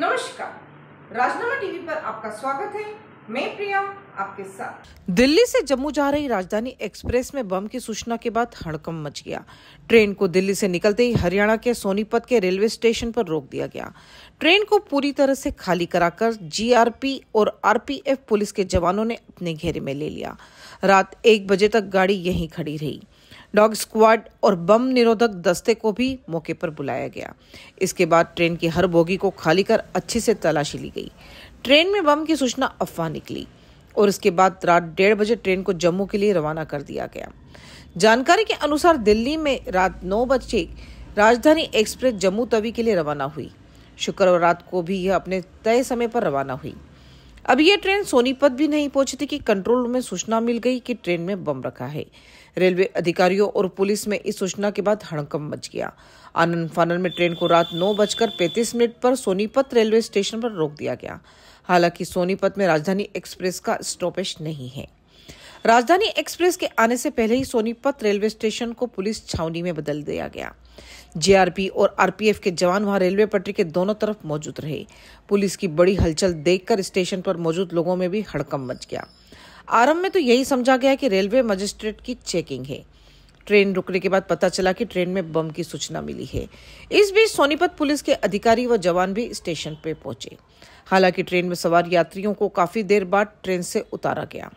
नमस्कार राजनामा टीवी पर आपका स्वागत है मैं प्रिया आपके साथ दिल्ली से जम्मू जा रही राजधानी एक्सप्रेस में बम की सूचना के बाद हड़कम मच गया ट्रेन को दिल्ली से निकलते ही हरियाणा के सोनीपत के रेलवे स्टेशन पर रोक दिया गया ट्रेन को पूरी तरह से खाली कराकर जीआरपी और आरपीएफ पुलिस के जवानों ने अपने घेरे में ले लिया रात एक बजे तक गाड़ी यहीं खड़ी रही डॉग स्क्वाड और बम निरोधक दस्ते को भी मौके पर बुलाया गया इसके बाद ट्रेन की हर बोगी को खाली कर अच्छे से तलाशी ली गई ट्रेन में बम की सूचना अफवाह निकली और इसके बाद रात डेढ़ बजे ट्रेन को जम्मू के लिए रवाना कर दिया गया जानकारी के अनुसार दिल्ली में रात नौ बजे राजधानी एक्सप्रेस जम्मू तवी के लिए रवाना हुई शुक्रवार रात को भी यह अपने तय समय पर रवाना हुई अब ये ट्रेन सोनीपत भी नहीं पहुंची थी कि कंट्रोल रूम में सूचना मिल गई कि ट्रेन में बम रखा है रेलवे अधिकारियों और पुलिस में इस सूचना के बाद हड़कम मच गया आनंद फानन में ट्रेन को रात नौ बजकर पैंतीस मिनट पर सोनीपत रेलवे स्टेशन पर रोक दिया गया हालांकि सोनीपत में राजधानी एक्सप्रेस का स्टॉपेज नहीं है राजधानी एक्सप्रेस के आने से पहले ही सोनीपत रेलवे स्टेशन को पुलिस छावनी में बदल दिया गया जेआरपी और आरपीएफ के जवान वहां रेलवे पटरी के दोनों तरफ मौजूद रहे पुलिस की बड़ी हलचल देखकर स्टेशन पर मौजूद लोगों में भी हड़कम मच गया आरंभ में तो यही समझा गया कि रेलवे मजिस्ट्रेट की चेकिंग है ट्रेन रुकने के बाद पता चला कि ट्रेन में बम की सूचना मिली है इस बीच सोनीपत पुलिस के अधिकारी व जवान भी स्टेशन पर पहुंचे हालांकि ट्रेन में सवार यात्रियों को काफी देर बाद ट्रेन से उतारा गया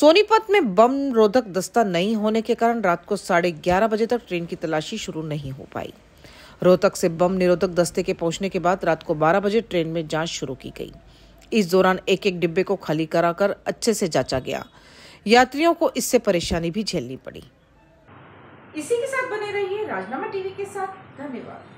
सोनीपत में बम रोधक दस्ता नहीं होने के कारण रात को साढ़े ग्यारह बजे तक ट्रेन की तलाशी शुरू नहीं हो पाई रोहतक से बम निरोधक दस्ते के पहुंचने के बाद रात को 12 बजे ट्रेन में जांच शुरू की गई इस दौरान एक एक डिब्बे को खाली कराकर अच्छे से जांचा गया यात्रियों को इससे परेशानी भी झेलनी पड़ी इसी के साथ बने रहिए राजनामा टीवी के साथ धन्यवाद